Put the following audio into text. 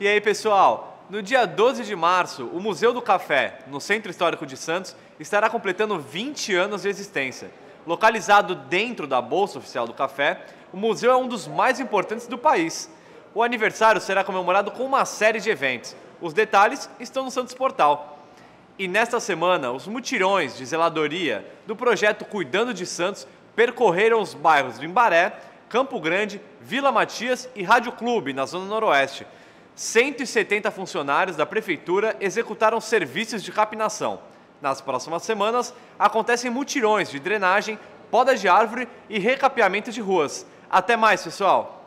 E aí, pessoal? No dia 12 de março, o Museu do Café, no Centro Histórico de Santos, estará completando 20 anos de existência. Localizado dentro da Bolsa Oficial do Café, o museu é um dos mais importantes do país. O aniversário será comemorado com uma série de eventos. Os detalhes estão no Santos Portal. E nesta semana, os mutirões de zeladoria do projeto Cuidando de Santos percorreram os bairros do Imbaré, Campo Grande, Vila Matias e Rádio Clube, na Zona Noroeste. 170 funcionários da prefeitura executaram serviços de capinação. Nas próximas semanas, acontecem mutirões de drenagem, poda de árvore e recapeamento de ruas. Até mais, pessoal!